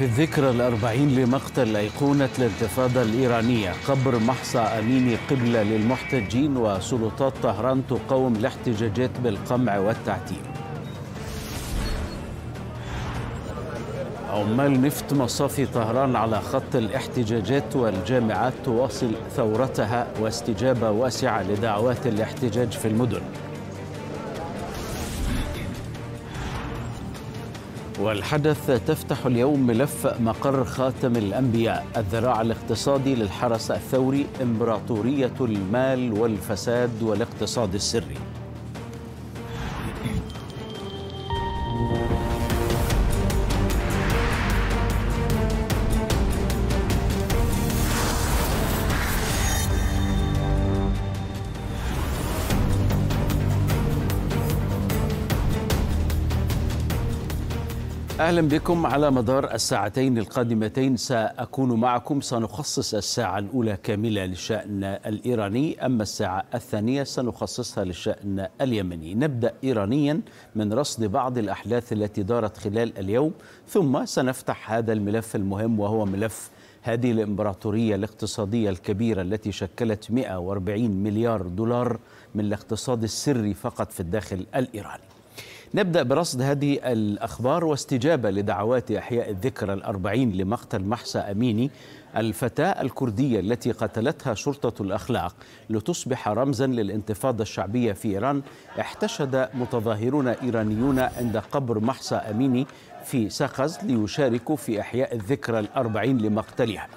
في الذكرى الأربعين لمقتل أيقونة الانتفاضة الإيرانية قبر محصى أميني قبلة للمحتجين وسلطات طهران تقاوم الاحتجاجات بالقمع والتعتيم عمال نفط مصافي طهران على خط الاحتجاجات والجامعات تواصل ثورتها واستجابة واسعة لدعوات الاحتجاج في المدن والحدث تفتح اليوم ملف مقر خاتم الأنبياء الذراع الاقتصادي للحرس الثوري إمبراطورية المال والفساد والاقتصاد السري اهلا بكم على مدار الساعتين القادمتين ساكون معكم سنخصص الساعه الاولى كامله للشان الايراني اما الساعه الثانيه سنخصصها للشان اليمني نبدا ايرانيا من رصد بعض الاحداث التي دارت خلال اليوم ثم سنفتح هذا الملف المهم وهو ملف هذه الامبراطوريه الاقتصاديه الكبيره التي شكلت 140 مليار دولار من الاقتصاد السري فقط في الداخل الايراني نبدأ برصد هذه الأخبار واستجابة لدعوات إحياء الذكرى الأربعين لمقتل محسا أميني الفتاة الكردية التي قتلتها شرطة الأخلاق لتصبح رمزا للانتفاضة الشعبية في إيران احتشد متظاهرون إيرانيون عند قبر محسا أميني في ساقز ليشاركوا في إحياء الذكرى الأربعين لمقتلها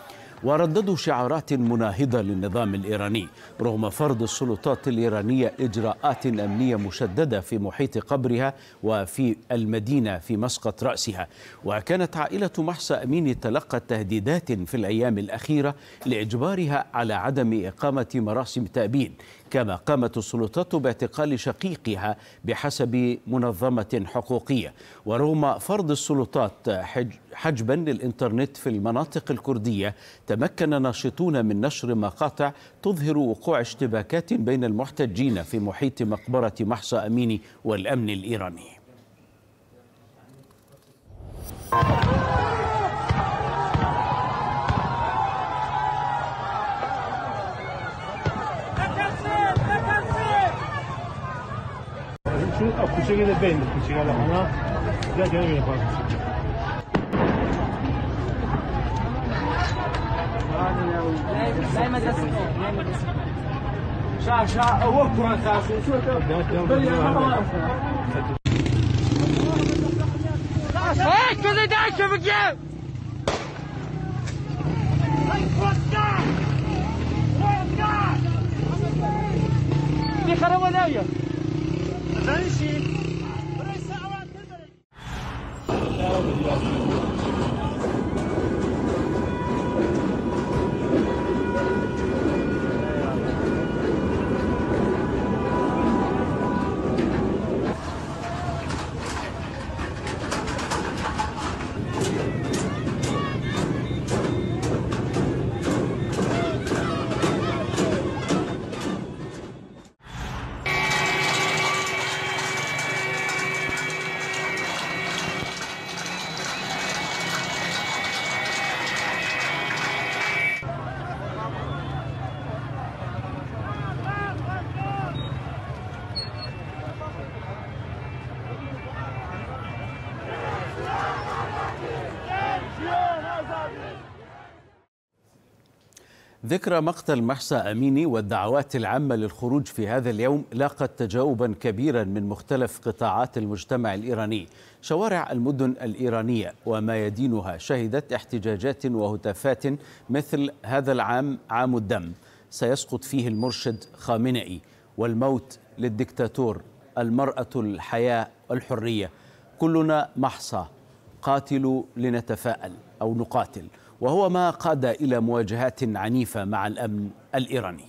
ورددوا شعارات مناهضة للنظام الإيراني رغم فرض السلطات الإيرانية إجراءات أمنية مشددة في محيط قبرها وفي المدينة في مسقط رأسها وكانت عائلة محصى أميني تلقت تهديدات في الأيام الأخيرة لإجبارها على عدم إقامة مراسم تأبين كما قامت السلطات باعتقال شقيقها بحسب منظمة حقوقية ورغم فرض السلطات حج حجبا للإنترنت في المناطق الكردية تمكن ناشطون من نشر مقاطع تظهر وقوع اشتباكات بين المحتجين في محيط مقبرة محصى أميني والأمن الإيراني şu küçük de beğendim küçük ama ona güzel gene beni لا مدرسة لا مدرسة شا شا وكو انت شو بل يا مرة هيك كذا داش بجيب دي خرابة ناوية ماشي ذكرى مقتل محسا أميني والدعوات العامة للخروج في هذا اليوم لاقت تجاوبا كبيرا من مختلف قطاعات المجتمع الإيراني شوارع المدن الإيرانية وما يدينها شهدت احتجاجات وهتافات مثل هذا العام عام الدم سيسقط فيه المرشد خامنئي والموت للدكتاتور المرأة الحياة الحرية كلنا محصى قاتلوا لنتفاءل أو نقاتل وهو ما قاد إلى مواجهات عنيفة مع الأمن الإيراني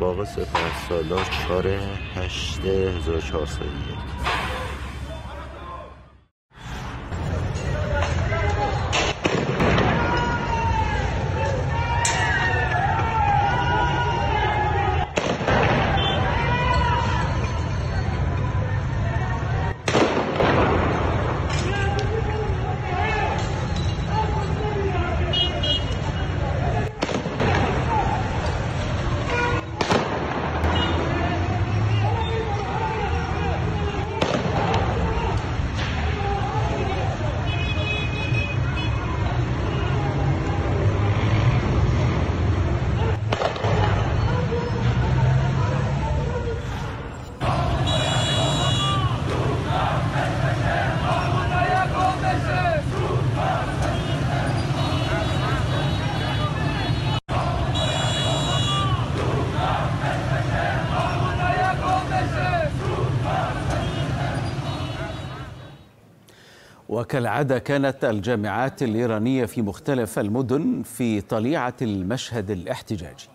باغ كالعادة كانت الجامعات الإيرانية في مختلف المدن في طليعة المشهد الاحتجاجي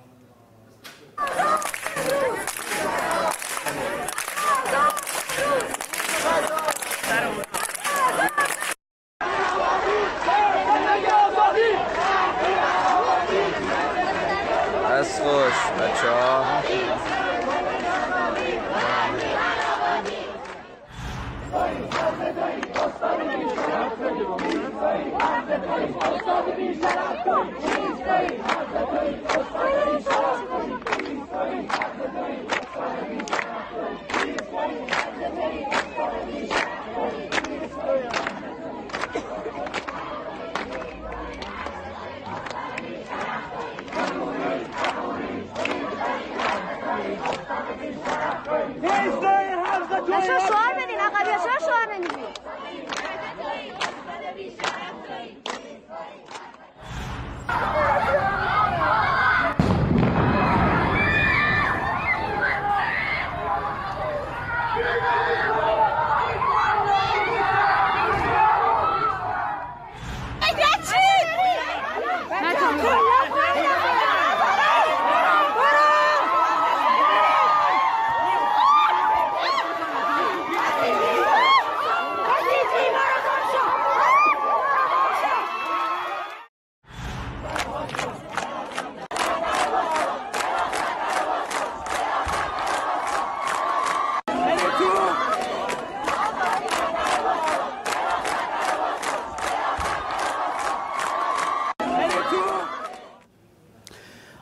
بچه شعار بدین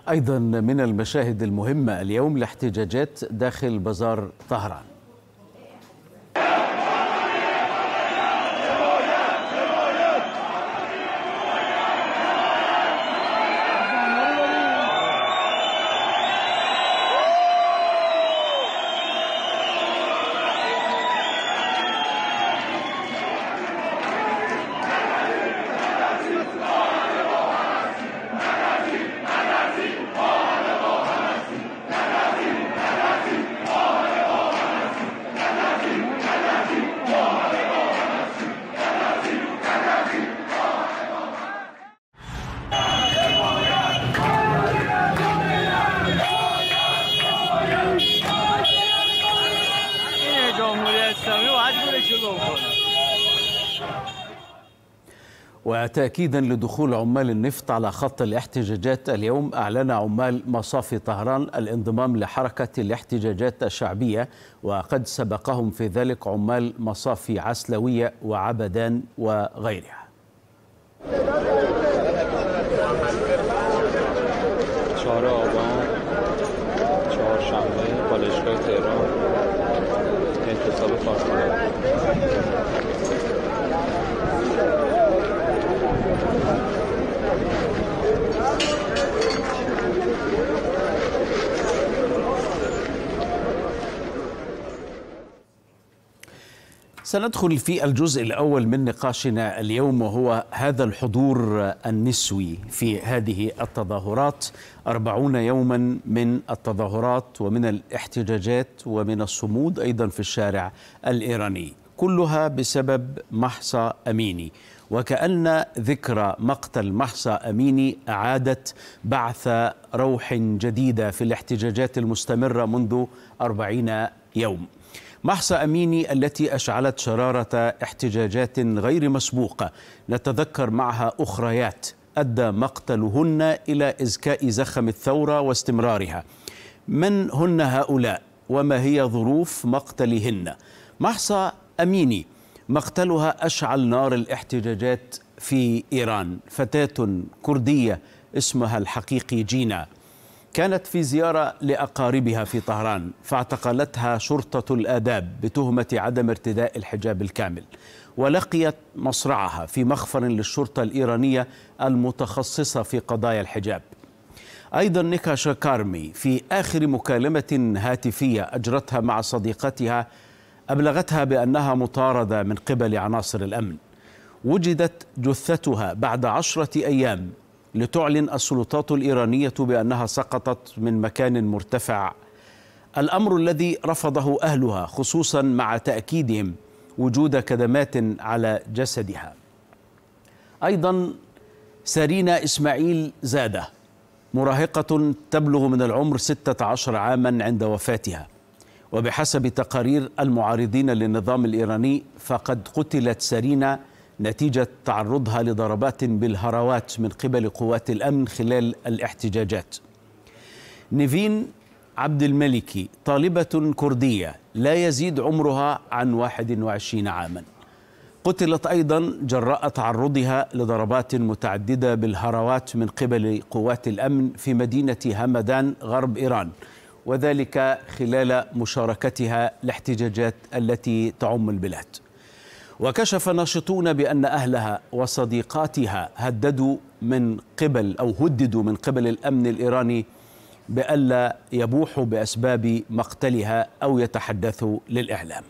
أيضا من المشاهد المهمة اليوم الاحتجاجات داخل بازار طهران وتأكيدا لدخول عمال النفط على خط الاحتجاجات اليوم أعلن عمال مصافي طهران الانضمام لحركة الاحتجاجات الشعبية وقد سبقهم في ذلك عمال مصافي عسلوية وعبدان وغيرها سندخل في الجزء الأول من نقاشنا اليوم وهو هذا الحضور النسوي في هذه التظاهرات أربعون يوما من التظاهرات ومن الاحتجاجات ومن الصمود أيضا في الشارع الإيراني كلها بسبب محصى أميني وكأن ذكرى مقتل محصى أميني أعادت بعث روح جديدة في الاحتجاجات المستمرة منذ أربعين يوم محصى أميني التي أشعلت شرارة احتجاجات غير مسبوقة نتذكر معها أخريات أدى مقتلهن إلى إزكاء زخم الثورة واستمرارها من هن هؤلاء وما هي ظروف مقتلهن محصى أميني مقتلها أشعل نار الاحتجاجات في إيران فتاة كردية اسمها الحقيقي جينا كانت في زيارة لأقاربها في طهران فاعتقلتها شرطة الآداب بتهمة عدم ارتداء الحجاب الكامل ولقيت مصرعها في مخفر للشرطة الإيرانية المتخصصة في قضايا الحجاب أيضا نيكا شاكارمي في آخر مكالمة هاتفية أجرتها مع صديقتها أبلغتها بأنها مطاردة من قبل عناصر الأمن وجدت جثتها بعد عشرة أيام لتعلن السلطات الإيرانية بأنها سقطت من مكان مرتفع الأمر الذي رفضه أهلها خصوصا مع تأكيدهم وجود كدمات على جسدها أيضا سارينا إسماعيل زادة مراهقة تبلغ من العمر 16 عاما عند وفاتها وبحسب تقارير المعارضين للنظام الإيراني فقد قتلت سارينا نتيجة تعرضها لضربات بالهروات من قبل قوات الأمن خلال الاحتجاجات نيفين عبد الملكي طالبة كردية لا يزيد عمرها عن 21 عاما قتلت أيضا جراء تعرضها لضربات متعددة بالهروات من قبل قوات الأمن في مدينة همدان غرب إيران وذلك خلال مشاركتها الاحتجاجات التي تعم البلاد وكشف ناشطون بأن أهلها وصديقاتها هددوا من قبل أو هددوا من قبل الأمن الإيراني بألا يبوحوا بأسباب مقتلها أو يتحدثوا للإعلام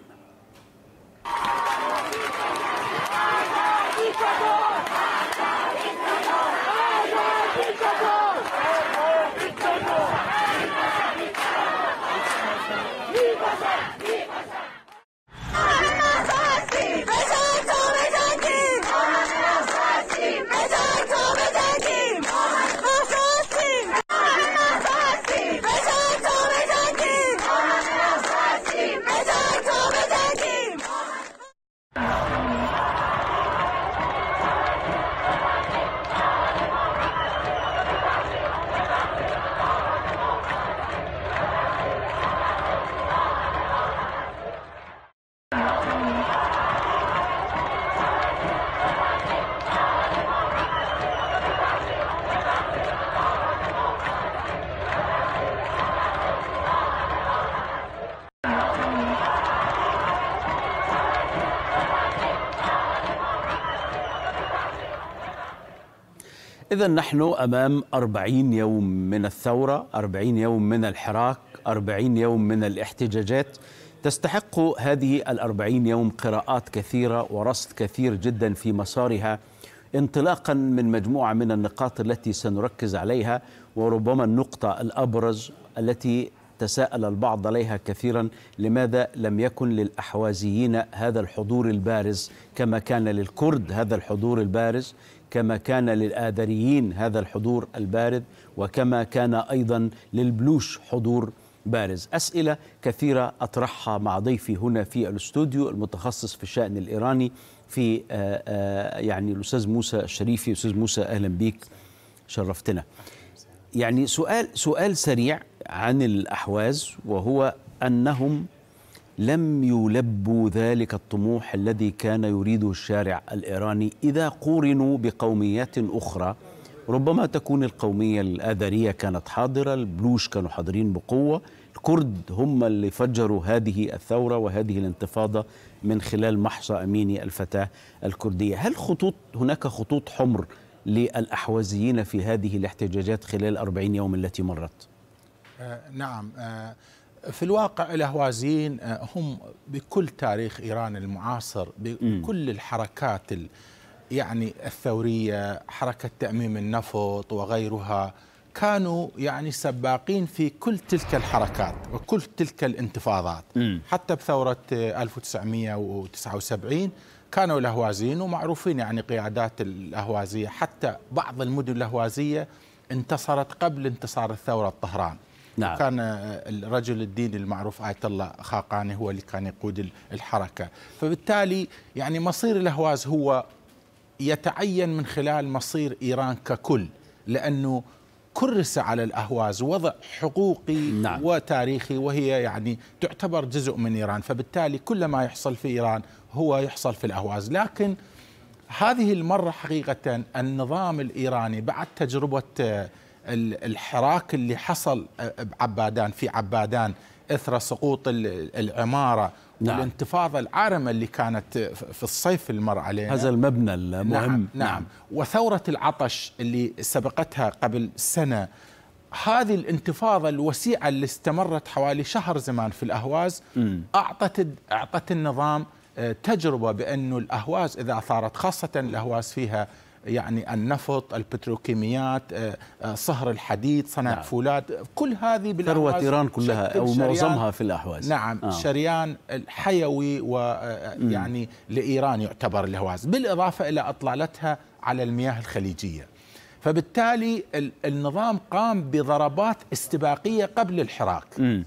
إذا نحن أمام أربعين يوم من الثورة أربعين يوم من الحراك أربعين يوم من الاحتجاجات تستحق هذه الأربعين يوم قراءات كثيرة ورصد كثير جدا في مسارها انطلاقا من مجموعة من النقاط التي سنركز عليها وربما النقطة الأبرز التي تساءل البعض عليها كثيرا لماذا لم يكن للأحوازيين هذا الحضور البارز كما كان للكرد هذا الحضور البارز كما كان للآذريين هذا الحضور البارد وكما كان أيضا للبلوش حضور بارز أسئلة كثيرة أطرحها مع ضيفي هنا في الاستوديو المتخصص في الشأن الإيراني في آه، آه، يعني الأستاذ موسى الشريفي أستاذ موسى أهلا بيك شرفتنا يعني سؤال سؤال سريع عن الأحواز وهو أنهم لم يلبوا ذلك الطموح الذي كان يريده الشارع الايراني اذا قورنوا بقوميات اخرى ربما تكون القوميه الاذريه كانت حاضره، البلوش كانوا حاضرين بقوه، الكرد هم اللي فجروا هذه الثوره وهذه الانتفاضه من خلال محصى اميني الفتاه الكرديه، هل خطوط هناك خطوط حمر للاحوازيين في هذه الاحتجاجات خلال 40 يوم التي مرت؟ آه نعم آه في الواقع الاهوازيين آه، هم بكل تاريخ ايران المعاصر بكل الحركات يعني الثوريه حركه تاميم النفط وغيرها كانوا يعني سباقين في كل تلك الحركات وكل تلك الانتفاضات م. حتى بثورة 1979 آه، كانوا الأهوازيين ومعروفين يعني قيادات الأهوازية حتى بعض المدن الأهوازية انتصرت قبل انتصار الثورة الطهران نعم. كان آه، الرجل الديني المعروف آية الله خاقاني هو اللي كان يقود الحركة فبالتالي يعني مصير الأهواز هو يتعين من خلال مصير إيران ككل لأنه كرس على الأهواز وضع حقوقي نعم. وتاريخي وهي يعني تعتبر جزء من إيران فبالتالي كل ما يحصل في إيران هو يحصل في الأهواز لكن هذه المرة حقيقة النظام الإيراني بعد تجربة آه، الحراك اللي حصل بعبادان في عبادان اثر سقوط العماره نعم. والانتفاضه العارمه اللي كانت في الصيف المر علينا هذا المبنى المهم نعم, نعم. نعم وثوره العطش اللي سبقتها قبل سنه هذه الانتفاضة الوسيعة اللي استمرت حوالي شهر زمان في الأهواز م. أعطت أعطت النظام آه، تجربة بأنه الأهواز إذا أثارت خاصة الأهواز فيها يعني النفط البتروكيميات آه، آه، صهر الحديد صنع نعم. فولاذ كل هذه ثروة إيران كلها أو معظمها في الأحواز نعم آه. شريان الحيوي ويعني آه، لإيران يعتبر الأحواز بالإضافة إلى أطلالتها على المياه الخليجية فبالتالي النظام قام بضربات استباقية قبل الحراك م.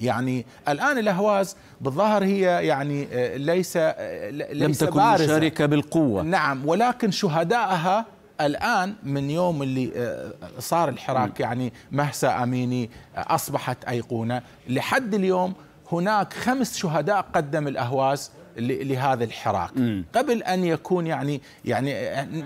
يعني الآن الأهواز بالظاهر هي يعني آه، آه، ليس لم تكن بارزة. مشاركة بالقوة نعم ولكن شهدائها الآن من يوم اللي آه، صار الحراك يعني مهسا أميني أصبحت أيقونة لحد اليوم هناك خمس شهداء قدم الأهواز لهذا الحراك م. قبل ان يكون يعني يعني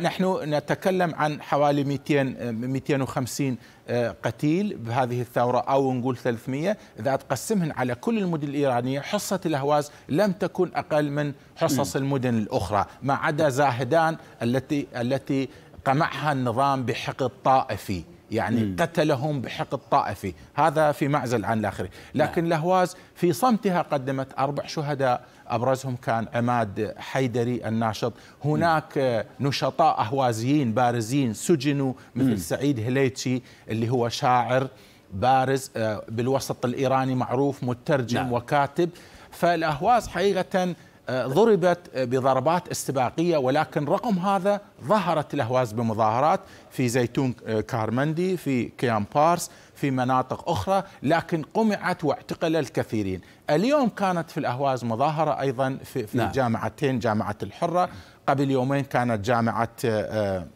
نحن نتكلم عن حوالي 200 250 آه، قتيل بهذه الثوره او نقول 300 اذا تقسمهن على كل المدن الايرانيه حصه الاهواز لم تكن اقل من حصص م. المدن الاخرى ما عدا زاهدان التي التي قمعها النظام بحقد طائفي يعني مم. قتلهم بحقد طائفي هذا في معزل عن الآخر نعم. لكن الأهواز في صمتها قدمت أربع شهداء أبرزهم كان عماد حيدري الناشط هناك نشطاء أهوازيين بارزين سجنوا مثل سعيد هليتشي اللي هو شاعر بارز آه، بالوسط الإيراني معروف مترجم نعم. وكاتب فالأهواز حقيقة آه، ضربت بضربات استباقية ولكن رغم هذا ظهرت الأهواز بمظاهرات في زيتون آه، كارمندي في كيام بارس في مناطق أخرى لكن قمعت واعتقل الكثيرين اليوم كانت في الأهواز مظاهرة أيضا في, في نعم. جامعتين جامعة الحرة قبل يومين كانت جامعة آه،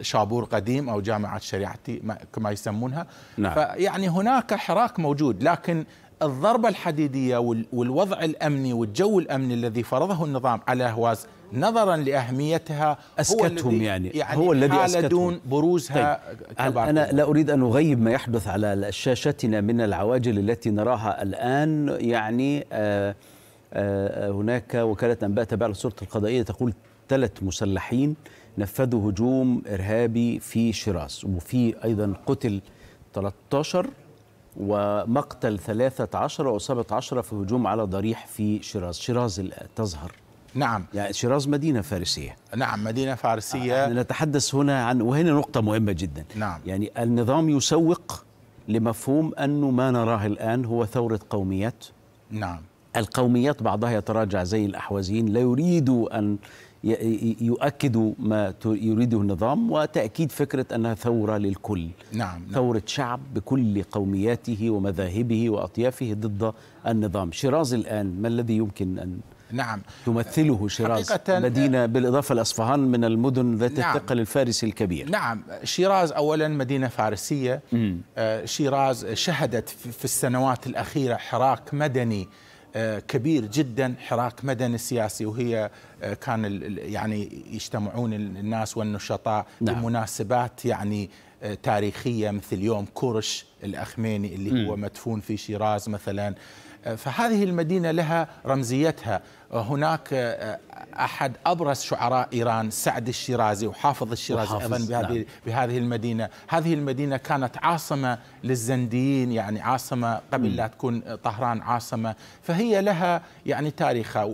شابور قديم أو جامعة شريعتي كما يسمونها نعم. فيعني هناك حراك موجود لكن الضربة الحديدية والوضع الأمني والجو الأمني الذي فرضه النظام على أهواز نظرا لأهميتها أسكتهم هو يعني, يعني هو الذي أسكتهم بروزها طيب أنا لا أريد أن أغيب ما يحدث على شاشتنا من العواجل التي نراها الآن يعني آآ آه، آآ آه، هناك وكالة أنباء تابعة للسلطة القضائية تقول ثلاث مسلحين نفذوا هجوم إرهابي في شيراز وفي أيضا قتل 13 ومقتل 13 وأصابة 10 في هجوم على ضريح في شيراز شيراز تظهر نعم يعني شيراز مدينة فارسية نعم مدينة فارسية آه يعني نتحدث هنا عن وهنا نقطة مهمة جدا نعم يعني النظام يسوق لمفهوم أنه ما نراه الآن هو ثورة قوميات نعم القوميات بعضها يتراجع زي الأحوازيين لا يريدوا أن يؤكدوا ما يريده النظام وتأكيد فكرة أنها ثورة للكل نعم, نعم. ثورة شعب بكل قومياته ومذاهبه وأطيافه ضد النظام شيراز الآن ما الذي يمكن أن نعم تمثله شيراز مدينة آه، بالإضافة لأصفهان من المدن ذات نعم الثقل الفارسي الكبير نعم شيراز أولا مدينة فارسية مم. آه، شيراز شهدت في السنوات الأخيرة حراك مدني كبير جدا حراك مدني سياسي وهي آه، كان يعني يجتمعون الناس والنشطاء نعم. بمناسبات يعني آه، تاريخيه مثل يوم كرش الاخميني اللي م. هو مدفون في شيراز مثلا فهذه المدينة لها رمزيتها هناك آه، أحد أبرز شعراء إيران سعد الشيرازي وحافظ الشيرازي وحافظ أيضا بهذه, نعم. بهذه المدينة هذه المدينة كانت عاصمة للزنديين يعني عاصمة قبل م. لا تكون طهران عاصمة فهي لها يعني تاريخها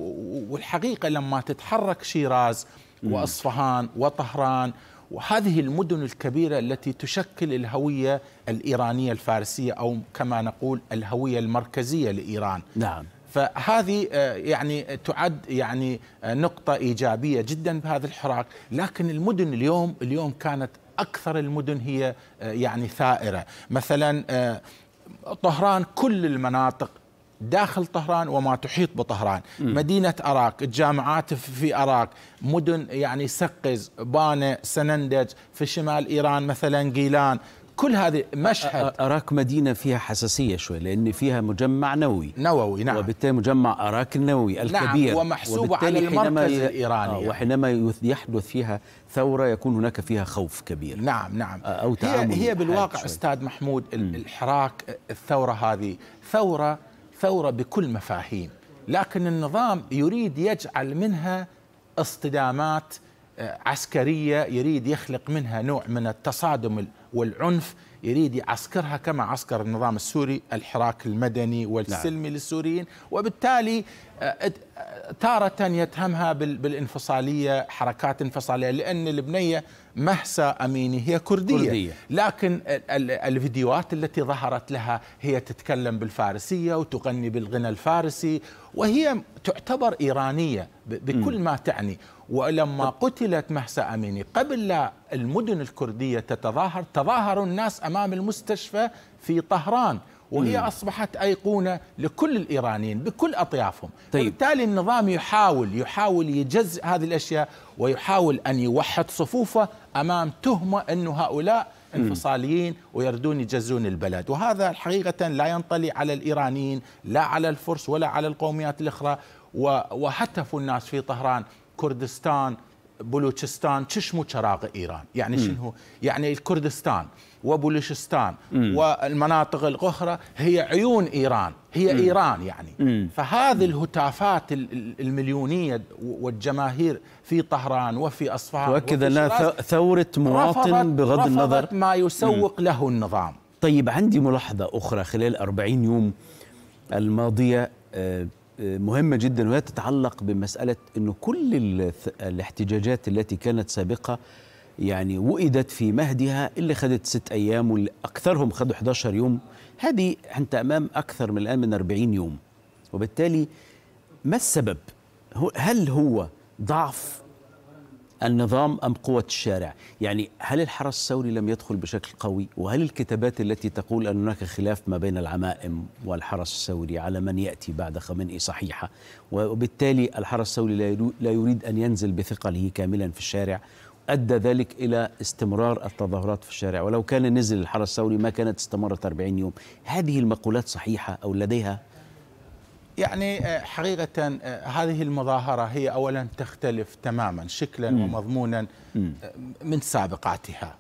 والحقيقة لما تتحرك شيراز وأصفهان وطهران وهذه المدن الكبيرة التي تشكل الهوية الإيرانية الفارسية أو كما نقول الهوية المركزية لإيران نعم فهذه آه، يعني تعد يعني آه، نقطة إيجابية جدا بهذا الحراك لكن المدن اليوم اليوم كانت أكثر المدن هي آه، يعني ثائرة مثلا طهران كل المناطق داخل طهران وما تحيط بطهران م. مدينة أراك الجامعات في أراك مدن يعني سقز بانة سنندج في شمال إيران مثلا جيلان كل هذه مشهد أراك مدينة فيها حساسية شوي لأن فيها مجمع نووي نووي نعم وبالتالي مجمع أراك النووي نعم، الكبير نعم ومحسوبة على المركز الإيراني آه، وحينما يحدث فيها ثورة يكون هناك فيها خوف كبير نعم نعم آه، أو تعامل هي, هي بالواقع أستاذ محمود الحراك آه، الثورة هذه ثورة الثوره بكل مفاهيم لكن النظام يريد يجعل منها اصطدامات آه، عسكرية يريد يخلق منها نوع من التصادم والعنف يريد يعسكرها كما عسكر النظام السوري الحراك المدني والسلمي نعم. للسوريين وبالتالي آه، آه، تارة يتهمها بالانفصالية حركات انفصالية لأن البنية مهسة أميني هي كردية, كردية. لكن الفيديوهات التي ظهرت لها هي تتكلم بالفارسية وتغني بالغنى الفارسي وهي تعتبر إيرانية بكل ما تعني ولما قتلت مهسا اميني قبل لا المدن الكرديه تتظاهر تظاهر الناس امام المستشفى في طهران وهي مم. اصبحت ايقونه لكل الايرانيين بكل اطيافهم طيب. وبالتالي النظام يحاول يحاول يجز هذه الاشياء ويحاول ان يوحد صفوفه امام تهمه انه هؤلاء انفصاليين ويردون يجزون البلد وهذا حقيقه لا ينطلي على الايرانيين لا على الفرس ولا على القوميات الاخرى وهتفوا الناس في طهران كردستان بلوچستان تشمو شراغ ايران يعني شنو يعني الكردستان وبلوشستان والمناطق الاخرى هي عيون ايران هي م. ايران يعني م. فهذه الهتافات المليونيه والجماهير في طهران وفي اصفهان تؤكد انها ثوره مواطن رفضت بغض رفضت النظر ما يسوق م. له النظام طيب عندي ملاحظه اخرى خلال 40 يوم الماضيه أه مهمة جدا وهي تتعلق بمسألة أنه كل الاحتجاجات التي كانت سابقة يعني وئدت في مهدها اللي خدت ست أيام والأكثرهم خدوا 11 يوم هذه أنت أمام أكثر من الآن من 40 يوم وبالتالي ما السبب هل هو ضعف النظام أم قوة الشارع يعني هل الحرس الثوري لم يدخل بشكل قوي وهل الكتابات التي تقول أن هناك خلاف ما بين العمائم والحرس الثوري على من يأتي بعد خمينئي صحيحة وبالتالي الحرس الثوري لا يريد أن ينزل بثقله كاملا في الشارع أدى ذلك إلى استمرار التظاهرات في الشارع ولو كان نزل الحرس الثوري ما كانت استمرت 40 يوم هذه المقولات صحيحة أو لديها يعني آه، حقيقة آه، هذه المظاهرة هي أولا تختلف تماما شكلا ومضمونا آه، من سابقاتها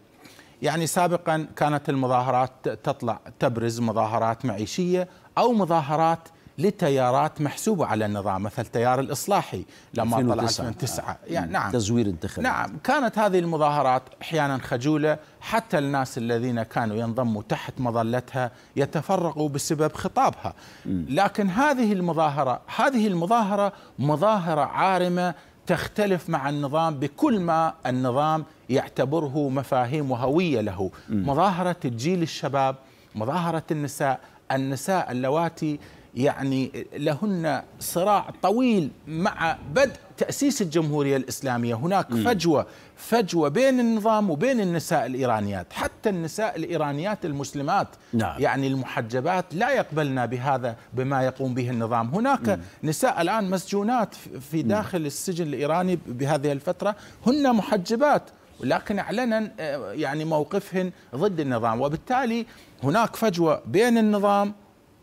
يعني سابقا كانت المظاهرات تطلع تبرز مظاهرات معيشية أو مظاهرات لتيارات محسوبة على النظام مثل تيار الإصلاحي لما 2009. من تسعة يعني نعم تزوير الدخل نعم كانت هذه المظاهرات أحيانا خجولة حتى الناس الذين كانوا ينضموا تحت مظلتها يتفرقوا بسبب خطابها م. لكن هذه المظاهرة هذه المظاهرة مظاهرة عارمة تختلف مع النظام بكل ما النظام يعتبره مفاهيم وهوية له م. مظاهرة الجيل الشباب مظاهرة النساء النساء اللواتي يعني لهن صراع طويل مع بدء تأسيس الجمهورية الإسلامية هناك م. فجوة فجوة بين النظام وبين النساء الإيرانيات حتى النساء الإيرانيات المسلمات نعم. يعني المحجبات لا يقبلنا بهذا بما يقوم به النظام هناك م. نساء الآن مسجونات في داخل م. السجن الإيراني بهذه الفترة هن محجبات ولكن اعلنا آه، يعني موقفهن ضد النظام وبالتالي هناك فجوة بين النظام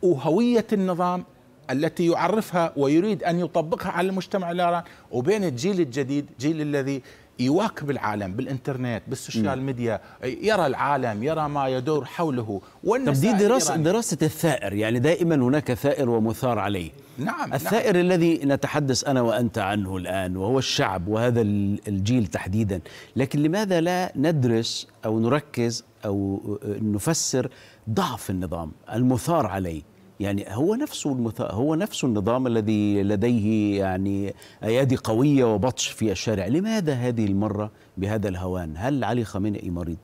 وهوية النظام التي يعرفها ويريد أن يطبقها على المجتمع الإيراني وبين الجيل الجديد جيل الذي يواكب العالم بالانترنت بالسوشيال ميديا يرى العالم يرى ما يدور حوله طب دي دراسة, دراسة الثائر يعني دائما هناك ثائر ومثار عليه نعم, نعم. الثائر نعم. الذي نتحدث أنا وأنت عنه الآن وهو الشعب وهذا الجيل تحديدا لكن لماذا لا ندرس أو نركز أو نفسر ضعف النظام المثار عليه يعني هو نفسه المث... هو نفسه النظام الذي لديه يعني ايادي قويه وبطش في الشارع، لماذا هذه المره بهذا الهوان؟ هل علي خامنئي مريض؟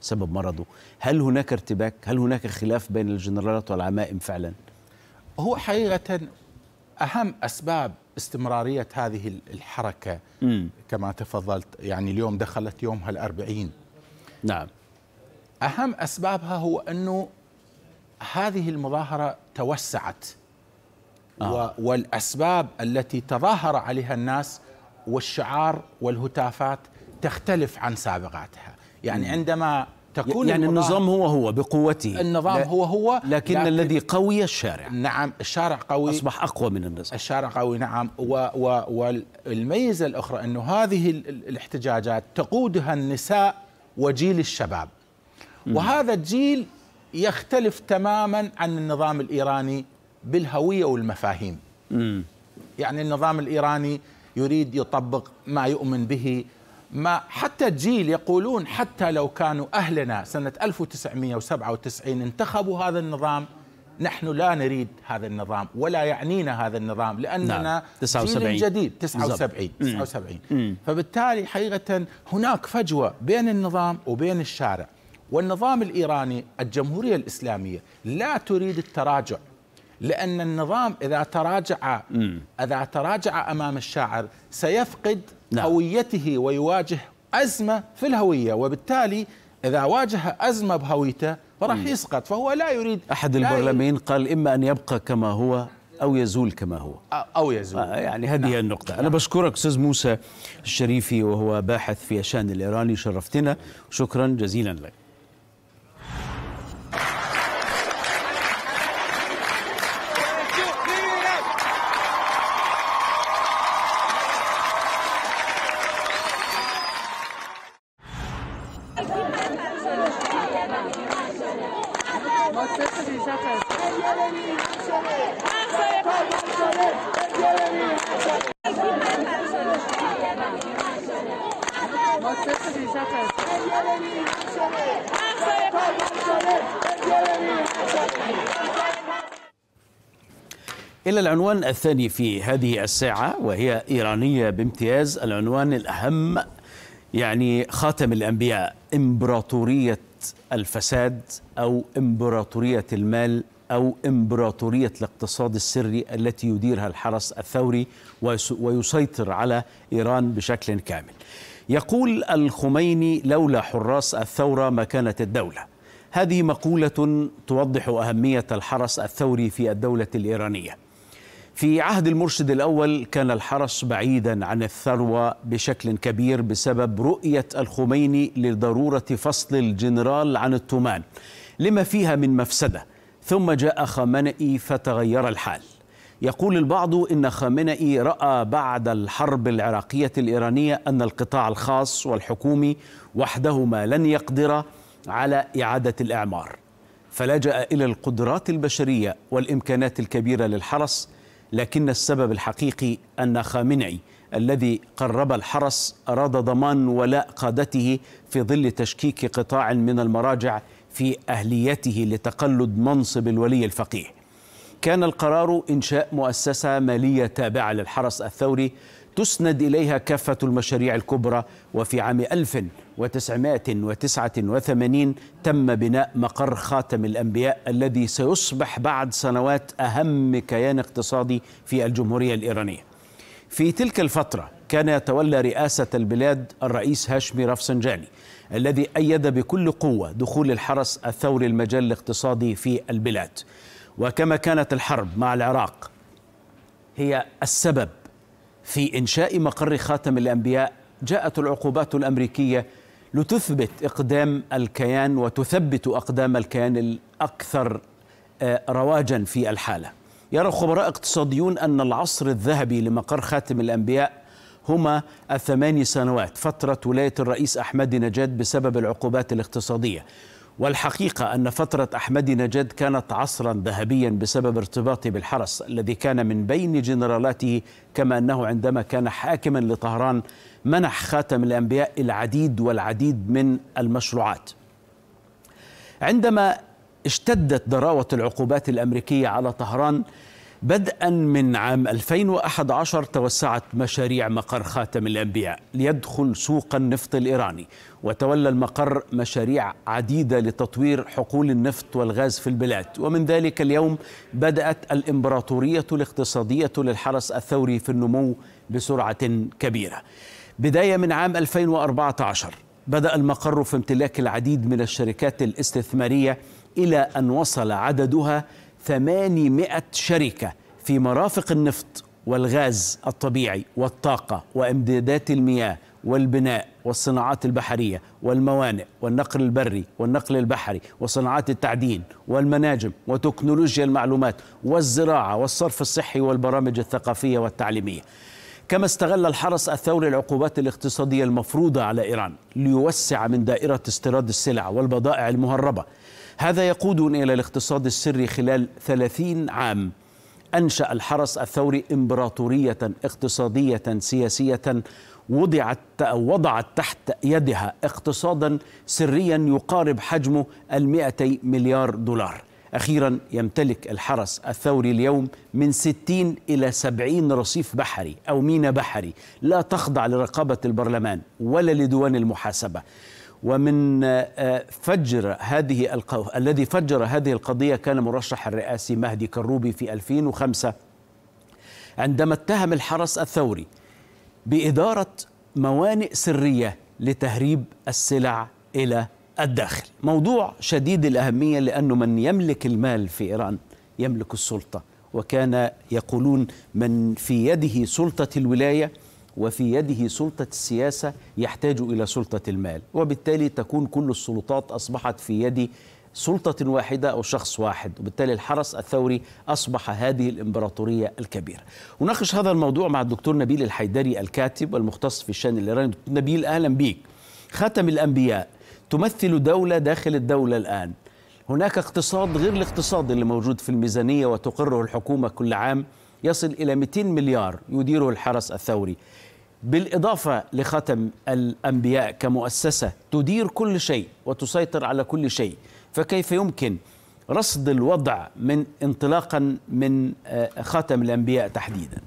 سبب مرضه؟ هل هناك ارتباك؟ هل هناك خلاف بين الجنرالات والعمائم فعلا؟ هو حقيقه اهم اسباب استمراريه هذه الحركه م. كما تفضلت يعني اليوم دخلت يومها الأربعين نعم أهم أسبابها هو أنه هذه المظاهرة توسعت آه. والأسباب التي تظاهر عليها الناس والشعار والهتافات تختلف عن سابقاتها يعني عندما تكون يعني النظام هو هو بقوته النظام هو هو لكن, لكن الذي قوي الشارع نعم الشارع قوي أصبح أقوى من النظام الشارع قوي نعم و و والميزة الأخرى أنه هذه الاحتجاجات تقودها النساء وجيل الشباب وهذا الجيل يختلف تماما عن النظام الإيراني بالهوية والمفاهيم م. يعني النظام الإيراني يريد يطبق ما يؤمن به ما حتى الجيل يقولون حتى لو كانوا أهلنا سنة 1997 انتخبوا هذا النظام نحن لا نريد هذا النظام ولا يعنينا هذا النظام لأننا نعم. 79. جيل جديد 79 79 فبالتالي حقيقة هناك فجوة بين النظام وبين الشارع والنظام الإيراني الجمهورية الإسلامية لا تريد التراجع لأن النظام إذا تراجع إذا تراجع أمام الشاعر سيفقد نعم. هويته ويواجه أزمة في الهوية وبالتالي إذا واجه أزمة بهويته فراح يسقط فهو لا يريد أحد البرلمين قال إما أن يبقى كما هو أو يزول كما هو أو يزول آه يعني هذه نعم. النقطة نعم. أنا بشكرك أستاذ موسى الشريفي وهو باحث في الشأن الإيراني شرفتنا شكرا جزيلا لك العنوان الثاني في هذه الساعة وهي إيرانية بامتياز العنوان الأهم يعني خاتم الأنبياء إمبراطورية الفساد أو إمبراطورية المال أو إمبراطورية الاقتصاد السري التي يديرها الحرس الثوري ويسيطر على إيران بشكل كامل يقول الخميني لولا حراس الثورة ما كانت الدولة هذه مقولة توضح أهمية الحرس الثوري في الدولة الإيرانية في عهد المرشد الأول كان الحرس بعيدا عن الثروة بشكل كبير بسبب رؤية الخميني لضرورة فصل الجنرال عن التومان لما فيها من مفسدة ثم جاء خامنئي فتغير الحال يقول البعض إن خامنئي رأى بعد الحرب العراقية الإيرانية أن القطاع الخاص والحكومي وحدهما لن يقدر على إعادة الإعمار فلجأ إلى القدرات البشرية والإمكانات الكبيرة للحرس لكن السبب الحقيقي أن خامنئي الذي قرب الحرس أراد ضمان ولاء قادته في ظل تشكيك قطاع من المراجع في أهليته لتقلد منصب الولي الفقيه كان القرار إنشاء مؤسسة مالية تابعة للحرس الثوري تسند إليها كافة المشاريع الكبرى وفي عام 1000 1989 تم بناء مقر خاتم الأنبياء الذي سيصبح بعد سنوات أهم كيان اقتصادي في الجمهورية الإيرانية في تلك الفترة كان يتولى رئاسة البلاد الرئيس هاشمي رفسنجاني الذي أيد بكل قوة دخول الحرس الثوري المجال الاقتصادي في البلاد وكما كانت الحرب مع العراق هي السبب في إنشاء مقر خاتم الأنبياء جاءت العقوبات الأمريكية لتثبت اقدام الكيان وتثبت اقدام الكيان الاكثر آه، رواجا في الحاله. يرى خبراء اقتصاديون ان العصر الذهبي لمقر خاتم الانبياء هما الثماني سنوات فتره ولايه الرئيس احمد نجاد بسبب العقوبات الاقتصاديه والحقيقة أن فترة أحمد نجد كانت عصرا ذهبيا بسبب ارتباطه بالحرس الذي كان من بين جنرالاته كما أنه عندما كان حاكما لطهران منح خاتم الأنبياء العديد والعديد من المشروعات عندما اشتدت ضراوة العقوبات الأمريكية على طهران بدءا من عام 2011 توسعت مشاريع مقر خاتم الأنبياء ليدخل سوق النفط الإيراني وتولى المقر مشاريع عديدة لتطوير حقول النفط والغاز في البلاد ومن ذلك اليوم بدأت الإمبراطورية الاقتصادية للحرس الثوري في النمو بسرعة كبيرة بداية من عام 2014 بدأ المقر في امتلاك العديد من الشركات الاستثمارية إلى أن وصل عددها 800 شركة في مرافق النفط والغاز الطبيعي والطاقة وإمدادات المياه والبناء والصناعات البحرية والموانئ والنقل البري والنقل البحري وصناعات التعدين والمناجم وتكنولوجيا المعلومات والزراعة والصرف الصحي والبرامج الثقافية والتعليمية كما استغل الحرس الثوري العقوبات الاقتصادية المفروضة على إيران ليوسع من دائرة استيراد السلع والبضائع المهربة هذا يقودني إلى الاقتصاد السري خلال ثلاثين عام أنشأ الحرس الثوري إمبراطورية اقتصادية سياسية وضعت وضعت تحت يدها اقتصادا سريا يقارب حجمه المائتي مليار دولار أخيرا يمتلك الحرس الثوري اليوم من 60 إلى 70 رصيف بحري أو ميناء بحري لا تخضع لرقابة البرلمان ولا لديوان المحاسبة ومن آه، فجر هذه القو... الذي فجر هذه القضية كان مرشح الرئاسي مهدي كروبي في 2005 عندما اتهم الحرس الثوري بإدارة موانئ سرية لتهريب السلع إلى الداخل موضوع شديد الأهمية لأنه من يملك المال في إيران يملك السلطة وكان يقولون من في يده سلطة الولاية وفي يده سلطة السياسة يحتاج إلى سلطة المال وبالتالي تكون كل السلطات أصبحت في يد سلطة واحدة أو شخص واحد وبالتالي الحرس الثوري أصبح هذه الإمبراطورية الكبيرة وناقش هذا الموضوع مع الدكتور نبيل الحيدري الكاتب والمختص في الشأن الإيراني نبيل أهلا بيك خاتم الأنبياء تمثل دولة داخل الدولة الآن هناك اقتصاد غير الاقتصاد اللي موجود في الميزانية وتقره الحكومة كل عام يصل إلى 200 مليار يديره الحرس الثوري بالإضافة لختم الأنبياء كمؤسسة تدير كل شيء وتسيطر على كل شيء فكيف يمكن رصد الوضع من انطلاقا من آه، خاتم الأنبياء تحديدا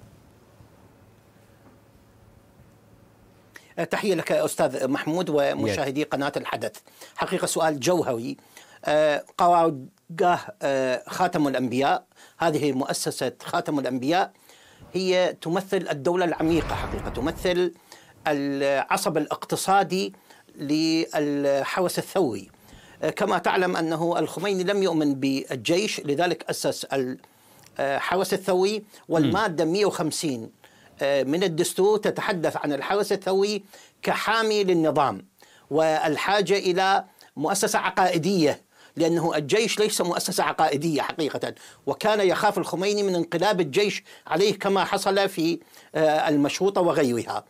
آه، تحية لك أستاذ محمود ومشاهدي قناة الحدث حقيقة سؤال جوهري آه، قواعد خاتم الأنبياء هذه مؤسسة خاتم الأنبياء هي تمثل الدولة العميقة حقيقة تمثل العصب الاقتصادي للحوس الثوري كما تعلم أنه الخميني لم يؤمن بالجيش لذلك أسس الحوس الثوري والمادة 150 من الدستور تتحدث عن الحوس الثوري كحامي للنظام والحاجة إلى مؤسسة عقائدية لأنه الجيش ليس مؤسسة عقائدية حقيقة وكان يخاف الخميني من انقلاب الجيش عليه كما حصل في آه، المشروطة وغيرها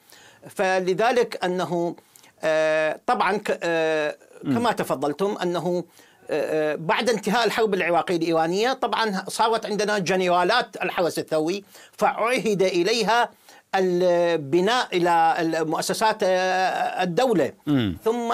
فلذلك أنه آه، طبعا آه، كما تفضلتم أنه بعد انتهاء الحرب العراقية الإيرانية طبعا صارت عندنا جنرالات الحرس الثوري فعهد إليها البناء الى مؤسسات آه، آه، الدوله م. ثم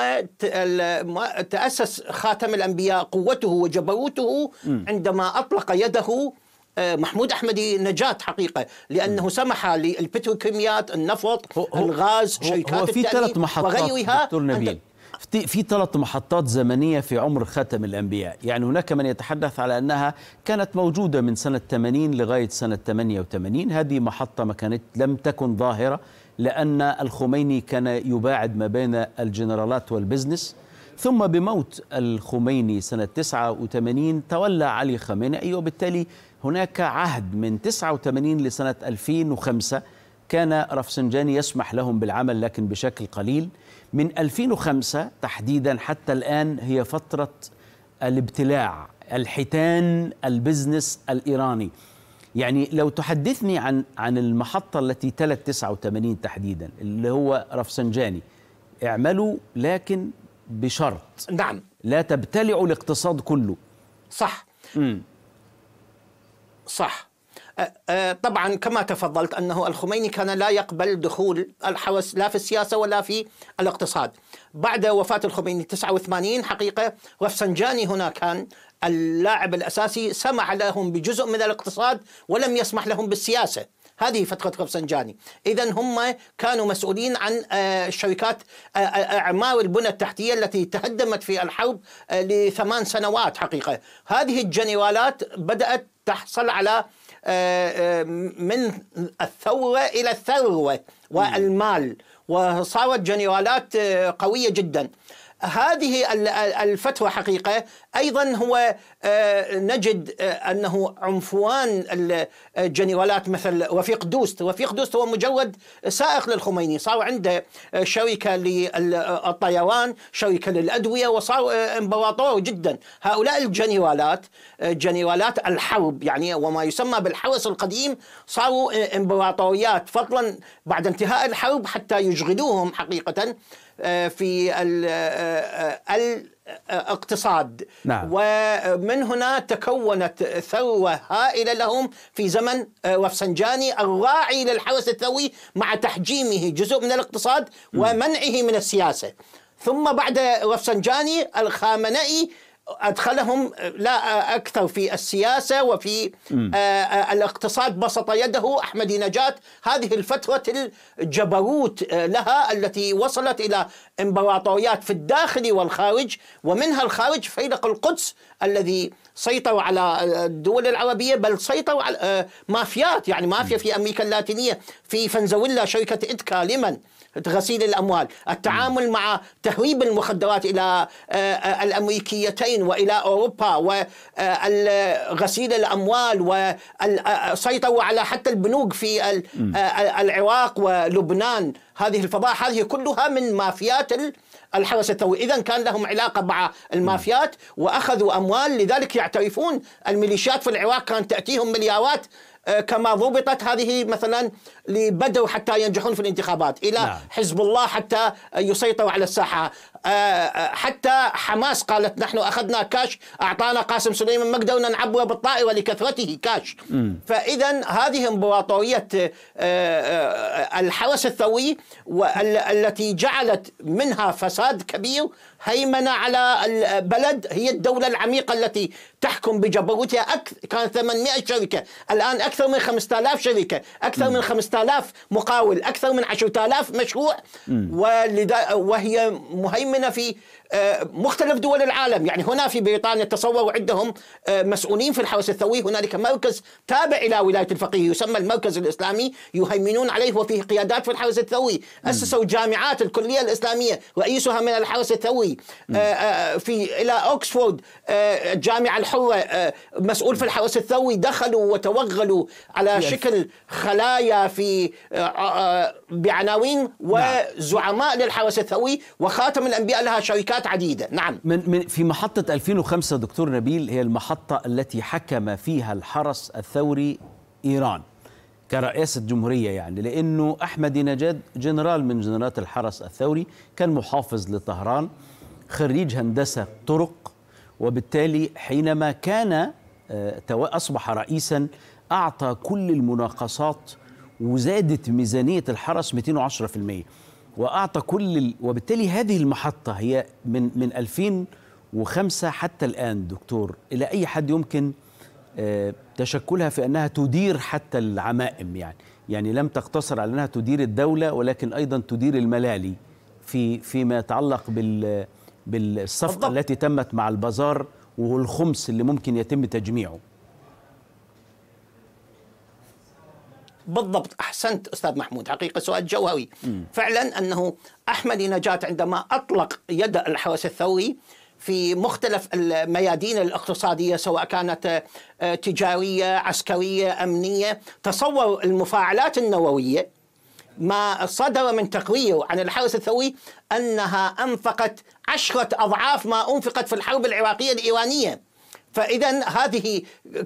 تاسس خاتم الانبياء قوته وجبروته م. عندما اطلق يده آه، محمود احمدي نجاة حقيقه لانه م. سمح للبتروكيميات النفط هو الغاز هو شركات هو في ثلاث محطات وغيرها دكتور نبيل في ثلاث محطات زمنية في عمر خاتم الأنبياء يعني هناك من يتحدث على أنها كانت موجودة من سنة 80 لغاية سنة 88 هذه محطة ما كانت لم تكن ظاهرة لأن الخميني كان يباعد ما بين الجنرالات والبزنس ثم بموت الخميني سنة 89 تولى علي خامنئي وبالتالي هناك عهد من 89 لسنة 2005 كان رفسنجاني يسمح لهم بالعمل لكن بشكل قليل من 2005 تحديدا حتى الآن هي فترة الابتلاع الحيتان البزنس الإيراني يعني لو تحدثني عن عن المحطة التي تلت 89 تحديدا اللي هو رفسنجاني اعملوا لكن بشرط نعم لا تبتلعوا الاقتصاد كله صح مم. صح أه، أه، طبعا كما تفضلت أنه الخميني كان لا يقبل دخول الحوس لا في السياسة ولا في الاقتصاد بعد وفاة الخميني 89 حقيقة رفسنجاني هنا كان اللاعب الأساسي سمح لهم بجزء من الاقتصاد ولم يسمح لهم بالسياسة هذه فترة رفسنجاني إذا هم كانوا مسؤولين عن الشركات أه، أعمار البنى التحتية التي تهدمت في الحرب لثمان سنوات حقيقة هذه الجنرالات بدأت تحصل على آه، آه، من الثورة إلى الثروة والمال وصارت جنرالات آه، قوية جداً هذه الفتوى حقيقة أيضا هو آه، نجد آه، أنه عنفوان الجنرالات مثل وفيق دوست وفيق دوست هو مجرد سائق للخميني صار عنده آه، شركة للطيران شركة للأدوية وصار إمبراطور جدا هؤلاء الجنرالات جنرالات الحرب يعني وما يسمى بالحرس القديم صاروا إمبراطوريات فضلا بعد انتهاء الحرب حتى يشغلوهم حقيقة آه، في الاقتصاد آه، آه، نعم. ومن هنا تكونت ثروة هائلة لهم في زمن رفسنجاني الراعي للحرس الثوري مع تحجيمه جزء من الاقتصاد ومنعه من السياسة ثم بعد رفسنجاني الخامنئي أدخلهم لا أكثر في السياسة وفي آه، آه، الاقتصاد بسط يده أحمدي نجاة هذه الفترة الجبروت آه، لها التي وصلت إلى إمبراطوريات في الداخل والخارج ومنها الخارج فيلق القدس الذي سيطروا على آه، الدول العربية بل سيطروا على آه، مافيات يعني مافيا في أمريكا اللاتينية في فنزويلا شركة إدكا لمن غسيل الأموال التعامل مع تهريب المخدرات إلى آه، الأمريكيتين وإلى أوروبا وغسيل الأموال وسيطروا على حتى البنوك في العراق ولبنان هذه الفضاء هذه كلها من مافيات ال الحرس الثوري إذا كان لهم علاقة مع المافيات وأخذوا أموال لذلك يعترفون الميليشيات في العراق كان تأتيهم مليارات آه، كما ضبطت هذه مثلا لبدر حتى ينجحون في الانتخابات الى لا. نعم. حزب الله حتى يسيطر على الساحه آه، آه، حتى حماس قالت نحن أخذنا كاش أعطانا قاسم سليمان ما قدرنا نعبره بالطائرة لكثرته كاش فإذا هذه امبراطورية آه، الحرس الثوري التي جعلت منها فساد كبير هيمنة على البلد هي الدولة العميقة التي تحكم بجبروتها أكثر كان 800 شركة الآن أكثر من 5000 شركة أكثر من 5000 مقاول أكثر من 10000 مشروع ولذا وهي مهيمنة مؤمنة في آه، مختلف دول العالم يعني هنا في بريطانيا تصوروا عندهم آه، مسؤولين في الحرس الثوري هنالك مركز تابع إلى ولاية الفقيه يسمى المركز الإسلامي يهيمنون عليه وفيه قيادات في الحرس الثوري أسسوا جامعات الكلية الإسلامية رئيسها من الحرس الثوري آه، في إلى أوكسفورد الجامعة الحرة مسؤول في الحرس الثوري دخلوا وتوغلوا على شكل خلايا في بعناوين نعم. وزعماء للحرس الثوري وخاتم الأنبياء لها شركات مجالات عديدة نعم من, من في محطة 2005 دكتور نبيل هي المحطة التي حكم فيها الحرس الثوري إيران كرئاسة جمهورية يعني لأنه أحمد نجاد جنرال من جنرالات الحرس الثوري كان محافظ لطهران خريج هندسة طرق وبالتالي حينما كان آه، أصبح رئيسا أعطى كل المناقصات وزادت ميزانية الحرس 210% واعطى كل ال... وبالتالي هذه المحطه هي من من 2005 حتى الان دكتور الى اي حد يمكن آه، تشكلها في انها تدير حتى العمائم يعني يعني لم تقتصر على انها تدير الدوله ولكن ايضا تدير الملالي في فيما يتعلق بال بالصفقه التي تمت مع البازار والخمس اللي ممكن يتم تجميعه بالضبط احسنت استاذ محمود حقيقه سؤال جوهري فعلا انه احمد نجاه عندما اطلق يد الحرس الثوري في مختلف الميادين الاقتصاديه سواء كانت آه، تجاريه، عسكريه، امنيه، تصور المفاعلات النوويه ما صدر من تقرير عن الحرس الثوري انها انفقت عشره اضعاف ما انفقت في الحرب العراقيه الايرانيه. فإذا هذه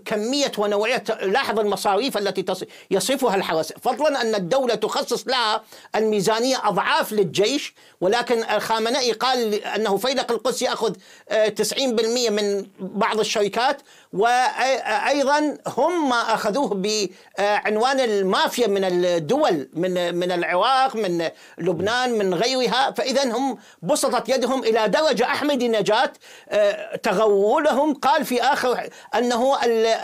كمية ونوعية لاحظ المصاريف التي يصفها الحرس فضلا أن الدولة تخصص لها الميزانية أضعاف للجيش ولكن الخامنئي قال أنه فيلق القدس يأخذ 90% آه، من بعض الشركات وايضا هم ما اخذوه بعنوان المافيا من الدول من من العراق من لبنان من غيرها فاذا هم بسطت يدهم الى درجه احمد نجات تغولهم قال في اخر انه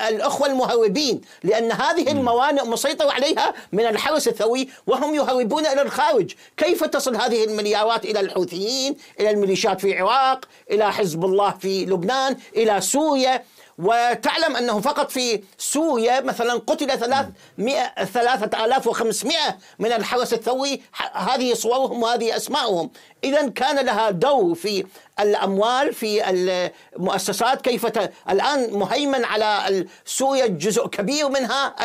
الاخوه المهربين لان هذه الموانئ مسيطر عليها من الحرس الثوري وهم يهربون الى الخارج كيف تصل هذه المليارات الى الحوثيين الى الميليشيات في العراق الى حزب الله في لبنان الى سوريا وتعلم أنه فقط في سوريا مثلا قتل 300 3500 من الحرس الثوري هذه صورهم وهذه أسماءهم إذا كان لها دور في الأموال في المؤسسات كيف ت... الآن مهيمن على سوريا جزء كبير منها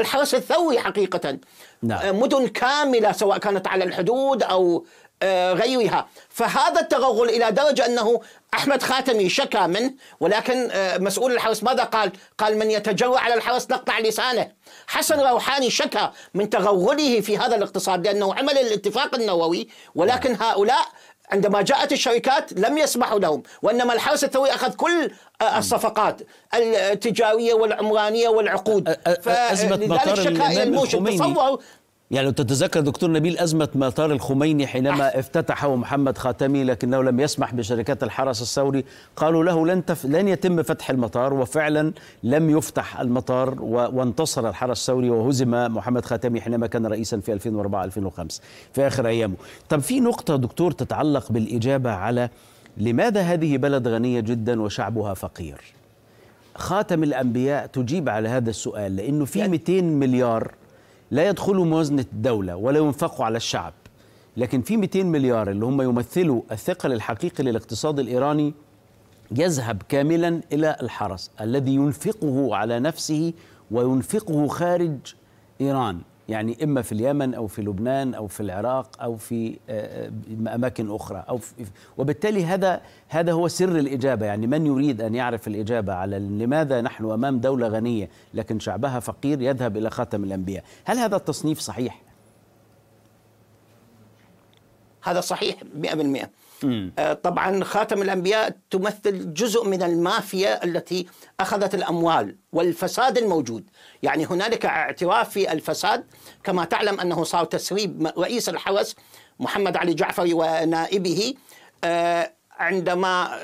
الحرس الثوري حقيقة نعم. مدن كاملة سواء كانت على الحدود أو آه، غيرها فهذا التغول إلى درجة أنه أحمد خاتمي شكى منه ولكن آه، مسؤول الحرس ماذا قال؟ قال من يتجرأ على الحرس نقطع لسانه حسن روحاني شكى من تغوله في هذا الاقتصاد لأنه عمل الاتفاق النووي ولكن هؤلاء عندما جاءت الشركات لم يسمحوا لهم وإنما الحرس الثوري أخذ كل آه، الصفقات التجارية والعمرانية والعقود فلذلك مطار إلى الموشك تصور يعني لو تتذكر دكتور نبيل أزمة مطار الخميني حينما افتتحه محمد خاتمي لكنه لم يسمح بشركات الحرس الثوري قالوا له لن, تف... لن يتم فتح المطار وفعلا لم يفتح المطار و... وانتصر الحرس الثوري وهزم محمد خاتمي حينما كان رئيسا في 2004-2005 في آخر أيامه طب في نقطة دكتور تتعلق بالإجابة على لماذا هذه بلد غنية جدا وشعبها فقير خاتم الأنبياء تجيب على هذا السؤال لأنه في 200 يعني مليار لا يدخلوا موازنة الدولة ولا ينفقوا على الشعب لكن في 200 مليار اللي هم يمثلوا الثقل الحقيقي للاقتصاد الإيراني يذهب كاملا إلى الحرس الذي ينفقه على نفسه وينفقه خارج إيران يعني إما في اليمن أو في لبنان أو في العراق أو في آه، آه، أماكن أخرى أو في وبالتالي هذا هذا هو سر الإجابة يعني من يريد أن يعرف الإجابة على لماذا نحن أمام دولة غنية لكن شعبها فقير يذهب إلى خاتم الأنبياء هل هذا التصنيف صحيح؟ هذا صحيح 100% آه، طبعا خاتم الانبياء تمثل جزء من المافيا التي اخذت الاموال والفساد الموجود، يعني هنالك اعتراف في الفساد كما تعلم انه صار تسريب رئيس الحوس محمد علي جعفري ونائبه آه، عندما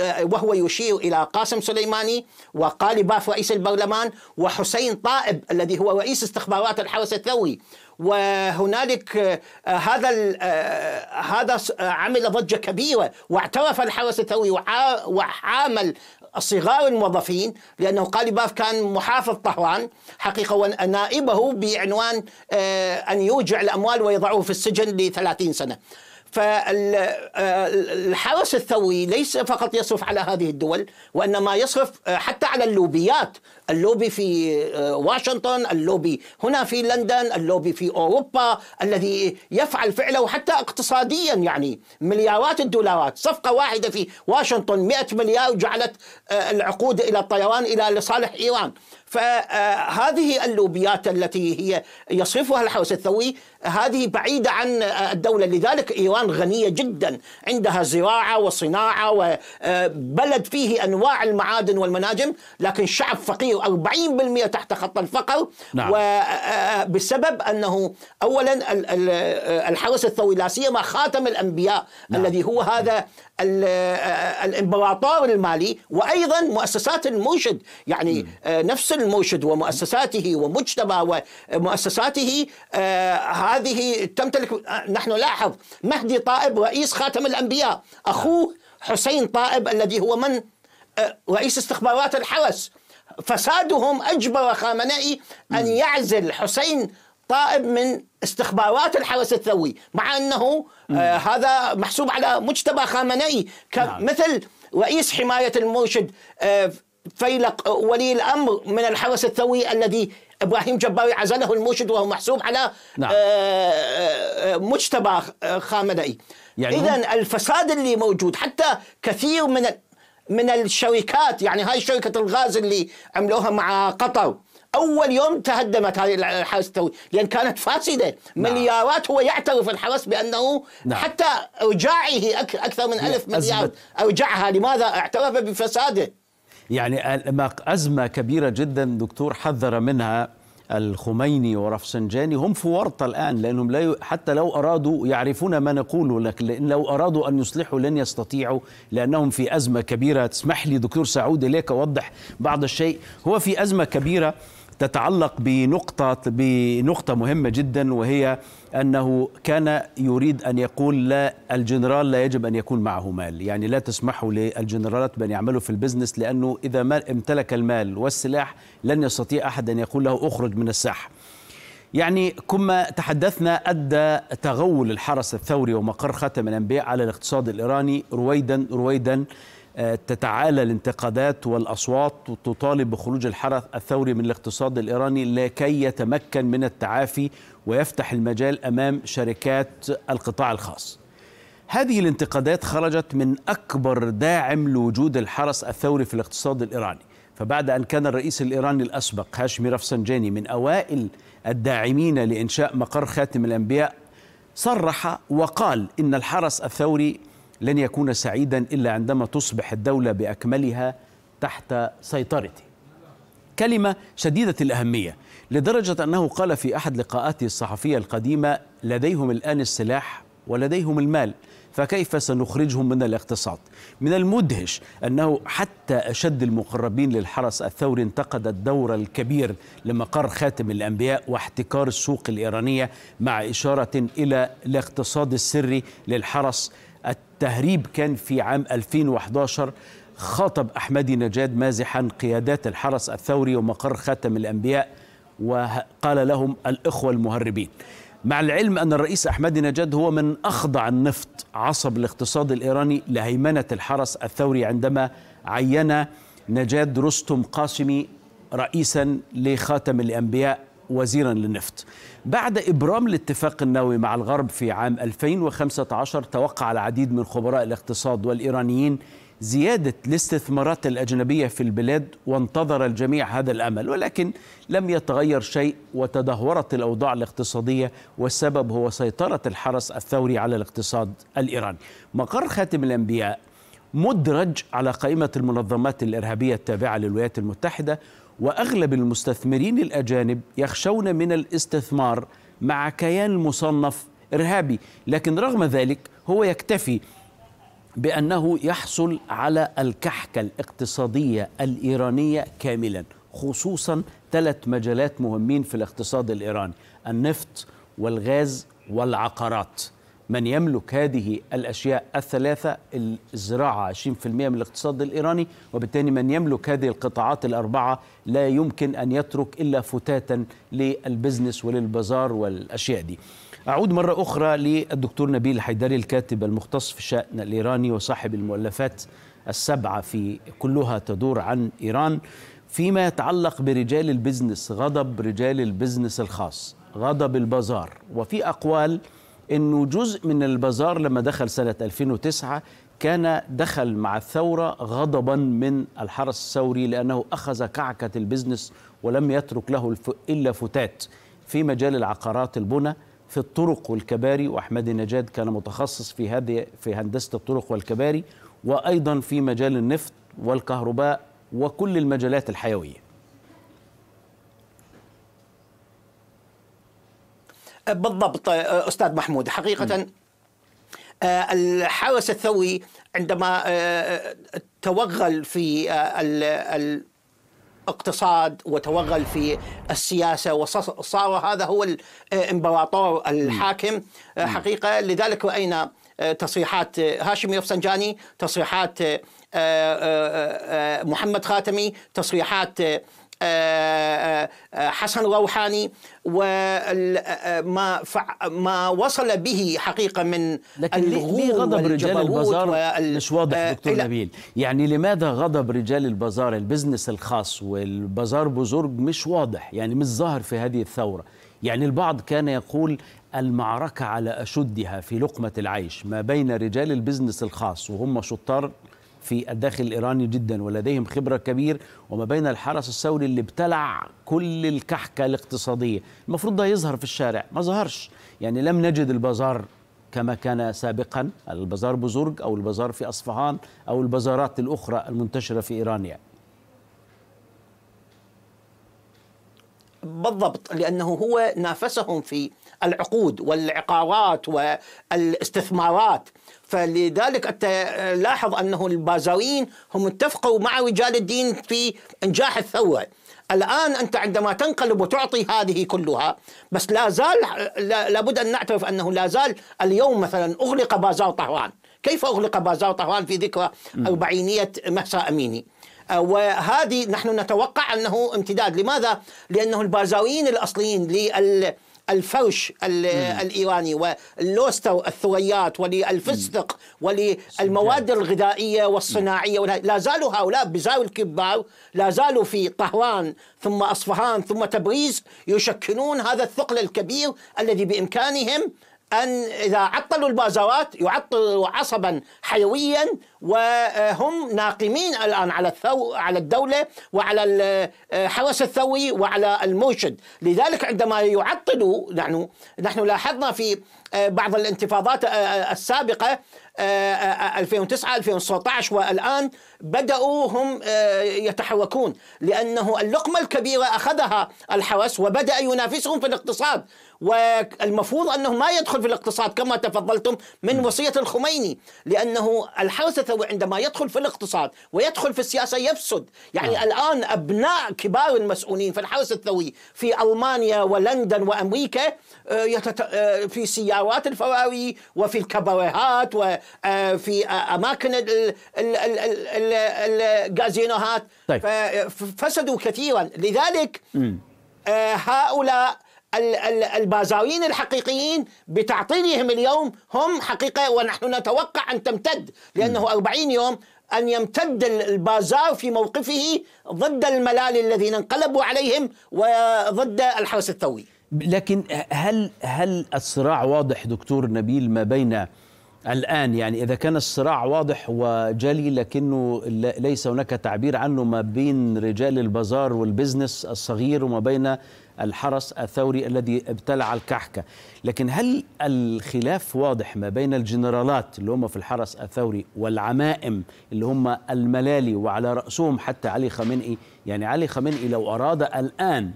آه، وهو يشير الى قاسم سليماني وقالي باف رئيس البرلمان وحسين طائب الذي هو رئيس استخبارات الحرس الثوري وهنالك آه، هذا آه، هذا آه، عمل ضجه كبيره واعترف الحرس الثوري وحامل صغار الموظفين لانه قال باف كان محافظ طهران حقيقه ونائبه بعنوان ان يوجع الاموال ويضعه في السجن ل 30 سنه. فالحرس الثوري ليس فقط يصرف على هذه الدول وانما يصرف حتى على اللوبيات اللوبي في آه، واشنطن اللوبي هنا في لندن اللوبي في أوروبا الذي يفعل فعله حتى اقتصاديا يعني مليارات الدولارات صفقة واحدة في واشنطن 100 مليار جعلت آه، العقود إلى الطيران إلى لصالح إيران فهذه آه، اللوبيات التي هي يصرفها الحرس الثوري هذه بعيدة عن الدولة لذلك إيران غنية جدا عندها زراعة وصناعة وبلد فيه أنواع المعادن والمناجم لكن شعب فقير و40% تحت خط الفقر نعم. وبسبب أنه أولا الحرس الثوري لا سيما خاتم الأنبياء نعم. الذي هو هذا الامبراطور المالي وايضا مؤسسات المرشد يعني م. نفس المرشد ومؤسساته ومجتبى ومؤسساته هذه تمتلك نحن لاحظ مهدي طائب رئيس خاتم الانبياء اخوه حسين طائب الذي هو من رئيس استخبارات الحرس فسادهم أجبر خامنئي أن يعزل حسين طائب من استخبارات الحرس الثوري مع أنه آه هذا محسوب على مجتبى خامنئي مثل نعم. رئيس حماية المرشد آه فيلق ولي الأمر من الحرس الثوري الذي ابراهيم جباري عزله المرشد وهو محسوب على آه، نعم. آه، آه، مجتبى خامنئي يعني اذا الفساد اللي موجود حتى كثير من من الشركات يعني هاي شركة الغاز اللي عملوها مع قطر اول يوم تهدمت هذه الحرس التوي لان كانت فاسده نعم. مليارات هو يعترف الحرس بانه نعم. حتى ارجاعه اكثر من يعني ألف مليار ارجعها لماذا اعترف بفساده يعني أزمة كبيرة جدا دكتور حذر منها الخميني ورفسنجاني هم في ورطة الآن لأنهم لا حتى لو أرادوا يعرفون ما نقوله لكن لأن لو أرادوا أن يصلحوا لن يستطيعوا لأنهم في أزمة كبيرة تسمح لي دكتور سعود إليك أوضح بعض الشيء هو في أزمة كبيرة تتعلق بنقطة بنقطة مهمة جدا وهي أنه كان يريد أن يقول لا الجنرال لا يجب أن يكون معه مال يعني لا تسمحوا للجنرالات بأن يعملوا في البزنس لأنه إذا ما امتلك المال والسلاح لن يستطيع أحد أن يقول له أخرج من الساحة يعني كما تحدثنا أدى تغول الحرس الثوري ومقر خاتم الأنبياء على الاقتصاد الإيراني رويدا رويدا آه، تتعالى الانتقادات والأصوات وتطالب بخروج الحرس الثوري من الاقتصاد الإيراني لكي يتمكن من التعافي ويفتح المجال أمام شركات القطاع الخاص هذه الانتقادات خرجت من أكبر داعم لوجود الحرس الثوري في الاقتصاد الإيراني فبعد أن كان الرئيس الإيراني الأسبق هاشمي رفسنجاني من أوائل الداعمين لإنشاء مقر خاتم الأنبياء صرح وقال إن الحرس الثوري لن يكون سعيدا إلا عندما تصبح الدولة بأكملها تحت سيطرته كلمة شديدة الأهمية لدرجة أنه قال في أحد لقاءاته الصحفية القديمة لديهم الآن السلاح ولديهم المال فكيف سنخرجهم من الاقتصاد من المدهش أنه حتى أشد المقربين للحرس الثوري انتقد الدور الكبير لمقر خاتم الأنبياء واحتكار السوق الإيرانية مع إشارة إلى الاقتصاد السري للحرس التهريب كان في عام 2011 خاطب أحمدي نجاد مازحا قيادات الحرس الثوري ومقر خاتم الأنبياء وقال لهم الإخوة المهربين مع العلم أن الرئيس أحمدي نجاد هو من أخضع النفط عصب الاقتصاد الإيراني لهيمنة الحرس الثوري عندما عين نجاد رستم قاسمي رئيسا لخاتم الأنبياء وزيرا للنفط بعد إبرام الاتفاق النووي مع الغرب في عام 2015 توقع العديد من خبراء الاقتصاد والإيرانيين زيادة الاستثمارات الأجنبية في البلاد وانتظر الجميع هذا الأمل ولكن لم يتغير شيء وتدهورت الأوضاع الاقتصادية والسبب هو سيطرة الحرس الثوري على الاقتصاد الإيراني مقر خاتم الأنبياء مدرج على قائمة المنظمات الإرهابية التابعة للولايات المتحدة واغلب المستثمرين الاجانب يخشون من الاستثمار مع كيان مصنف ارهابي، لكن رغم ذلك هو يكتفي بانه يحصل على الكحكه الاقتصاديه الايرانيه كاملا، خصوصا ثلاث مجالات مهمين في الاقتصاد الايراني، النفط والغاز والعقارات. من يملك هذه الأشياء الثلاثة الزراعة 20% من الاقتصاد الإيراني وبالتالي من يملك هذه القطاعات الأربعة لا يمكن أن يترك إلا فتاتا للبزنس وللبازار والأشياء دي أعود مرة أخرى للدكتور نبيل حيدري الكاتب المختص في الشأن الإيراني وصاحب المؤلفات السبعة في كلها تدور عن إيران فيما يتعلق برجال البزنس غضب رجال البزنس الخاص غضب البازار وفي أقوال انه جزء من البازار لما دخل سنه 2009 كان دخل مع الثوره غضبا من الحرس الثوري لانه اخذ كعكه البزنس ولم يترك له الا فتات في مجال العقارات البنى في الطرق والكباري واحمد النجاد كان متخصص في هذه في هندسه الطرق والكباري وايضا في مجال النفط والكهرباء وكل المجالات الحيويه بالضبط آه، أستاذ محمود حقيقة الحارس آه، الحرس الثوري عندما آه، توغل في الاقتصاد وتوغل في السياسه وصار هذا هو الامبراطور الحاكم حقيقه لذلك راينا تصريحات هاشم رفسنجاني تصريحات محمد خاتمي تصريحات حسن روحاني وما ما وصل به حقيقه من لكن ليه غضب رجال البازار مش واضح آه، دكتور نبيل يعني لماذا غضب رجال البازار البزنس الخاص والبازار بزرج مش واضح يعني مش ظاهر في هذه الثوره يعني البعض كان يقول المعركة على أشدها في لقمة العيش ما بين رجال البزنس الخاص وهم شطار في الداخل الإيراني جدا ولديهم خبرة كبير وما بين الحرس الثوري اللي ابتلع كل الكحكة الاقتصادية المفروض ده يظهر في الشارع ما ظهرش يعني لم نجد البازار كما كان سابقا البازار بزرج أو البازار في أصفهان أو البازارات الأخرى المنتشرة في ايرانيا بالضبط لأنه هو نافسهم في العقود والعقارات والاستثمارات فلذلك أنت لاحظ أنه البازاويين هم اتفقوا مع رجال الدين في إنجاح الثورة الآن أنت عندما تنقلب وتعطي هذه كلها بس لا زال لابد أن نعترف أنه لا زال اليوم مثلا أغلق بازار طهران كيف أغلق بازار طهران في ذكرى أربعينية مهسا أميني آه، وهذه نحن نتوقع انه امتداد، لماذا؟ لانه البازاويين الاصليين لل الفرش الإيراني واللوستر الثريات وللفستق وللمواد الغذائية والصناعية لا زالوا هؤلاء بزار الكبار لا زالوا في طهران ثم أصفهان ثم تبريز يشكلون هذا الثقل الكبير الذي بإمكانهم أن إذا عطلوا البازارات يعطلوا عصبا حيويا وهم ناقمين الآن على الثو على الدولة وعلى الحرس آه، الثوري وعلى المرشد لذلك عندما يعطلوا نحن نحن لاحظنا في بعض الانتفاضات آه، آه، السابقة 2009 آه، 2019 والآن بدأوا هم يتحركون لأنه اللقمة الكبيرة أخذها الحوس وبدأ ينافسهم في الاقتصاد والمفروض أنه ما يدخل في الاقتصاد كما تفضلتم من وصية الخميني لأنه الحوس الثوري عندما يدخل في الاقتصاد ويدخل في السياسة يفسد يعني آه. الآن أبناء كبار المسؤولين في الحوس الثوري في ألمانيا ولندن وأمريكا في سيارة القنوات الفضائية وفي الكباريهات وفي آه، آه، أماكن الكازينوهات طيب. فسدوا كثيرا لذلك آه، هؤلاء البازارين الحقيقيين بتعطيلهم اليوم هم حقيقة ونحن نتوقع أن تمتد لأنه أربعين 40 يوم أن يمتد البازار في موقفه ضد الملال الذين انقلبوا عليهم وضد الحرس الثوري لكن هل هل الصراع واضح دكتور نبيل ما بين الآن يعني إذا كان الصراع واضح وجلي لكنه ليس هناك تعبير عنه ما بين رجال البازار والبزنس الصغير وما بين الحرس الثوري الذي ابتلع الكحكة لكن هل الخلاف واضح ما بين الجنرالات اللي هم في الحرس الثوري والعمائم اللي هم الملالي وعلى رأسهم حتى علي خامنئي يعني علي خامنئي لو أراد الآن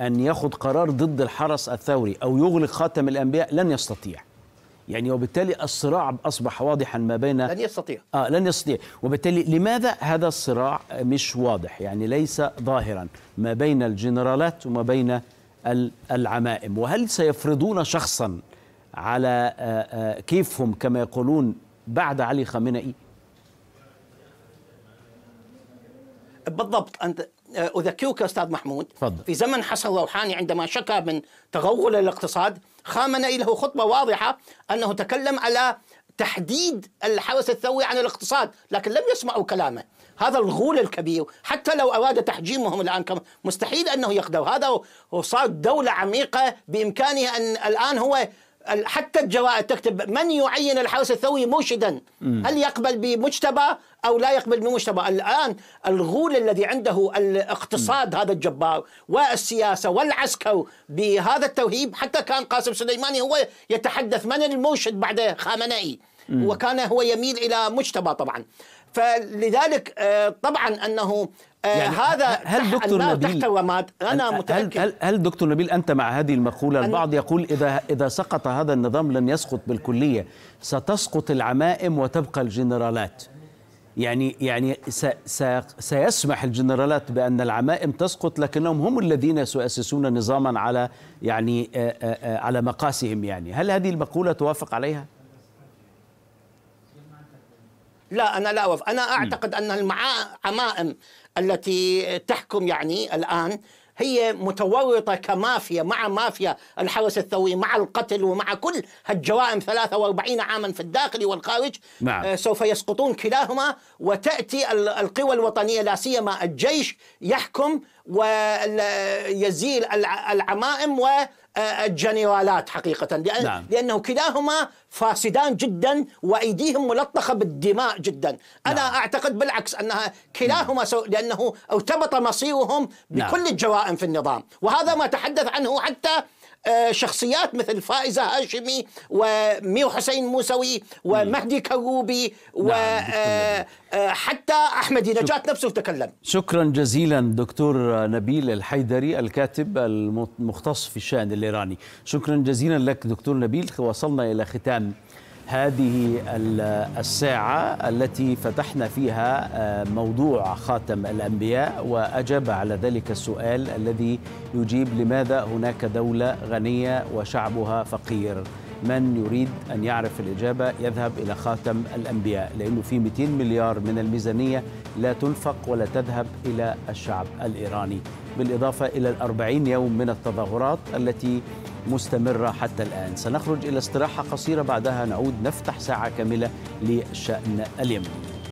أن يأخذ قرار ضد الحرس الثوري أو يغلق خاتم الأنبياء لن يستطيع يعني وبالتالي الصراع أصبح واضحا ما بين لن يستطيع آه لن يستطيع وبالتالي لماذا هذا الصراع مش واضح يعني ليس ظاهرا ما بين الجنرالات وما بين العمائم وهل سيفرضون شخصا على آه، آه، كيفهم كما يقولون بعد علي خامنئي بالضبط انت آه، اذكرك استاذ محمود فضل. في زمن حسن روحاني عندما شكى من تغول الاقتصاد خامنا له خطبه واضحه انه تكلم على تحديد الحرس الثوري عن الاقتصاد لكن لم يسمعوا كلامه هذا الغول الكبير حتى لو أراد تحجيمهم الآن مستحيل أنه يقدر هذا وصار دولة عميقة بإمكانه أن الآن هو حتى الجرائد تكتب من يعين الحرس الثوري مرشدا هل يقبل بمجتبى أو لا يقبل بمجتبى الآن الغول الذي عنده الاقتصاد هذا الجبار والسياسة والعسكر بهذا التوهيب حتى كان قاسم سليماني هو يتحدث من المرشد بعد خامنئي وكان هو يميل إلى مجتبى طبعا فلذلك آه، طبعا أنه آه، يعني هذا هل دكتور نبيل تحتوى ماد انا متاكد هل, هل دكتور نبيل انت مع هذه المقوله البعض يقول اذا اذا سقط هذا النظام لن يسقط بالكليه ستسقط العمائم وتبقى الجنرالات يعني يعني سيسمح الجنرالات بان العمائم تسقط لكنهم هم الذين سيؤسسون نظاما على يعني آه، آه، على مقاسهم يعني هل هذه المقوله توافق عليها لا أنا لا أوافق أنا أعتقد أن العمائم التي تحكم يعني الآن هي متورطة كمافيا مع مافيا الحرس الثوري مع القتل ومع كل هالجرائم 43 عاما في الداخل والخارج نعم. آه، سوف يسقطون كلاهما وتأتي القوى الوطنية لا سيما الجيش يحكم ويزيل العمائم آه، الجنرالات حقيقة لأن نعم. لأنه كلاهما فاسدان جدا وأيديهم ملطخة بالدماء جدا أنا نعم. أعتقد بالعكس أنها كلاهما سو... لأنه ارتبط مصيرهم نعم. بكل نعم. الجرائم في النظام وهذا ما تحدث عنه حتى آه، شخصيات مثل فائزة هاشمي وميو حسين موسوي ومهدي كروبي وحتى نعم، آه، آه، أحمد نجات نفسه تكلم شكرا جزيلا دكتور نبيل الحيدري الكاتب المختص في الشأن الإيراني شكرا جزيلا لك دكتور نبيل وصلنا إلى ختام هذه الساعة التي فتحنا فيها آه، موضوع خاتم الأنبياء وأجاب على ذلك السؤال الذي يجيب لماذا هناك دولة غنية وشعبها فقير من يريد أن يعرف الإجابة يذهب إلى خاتم الأنبياء لأنه في 200 مليار من الميزانية لا تنفق ولا تذهب إلى الشعب الإيراني بالإضافة إلى الأربعين يوم من التظاهرات التي مستمرة حتى الآن سنخرج إلى استراحة قصيرة بعدها نعود نفتح ساعة كاملة للشأن اليمني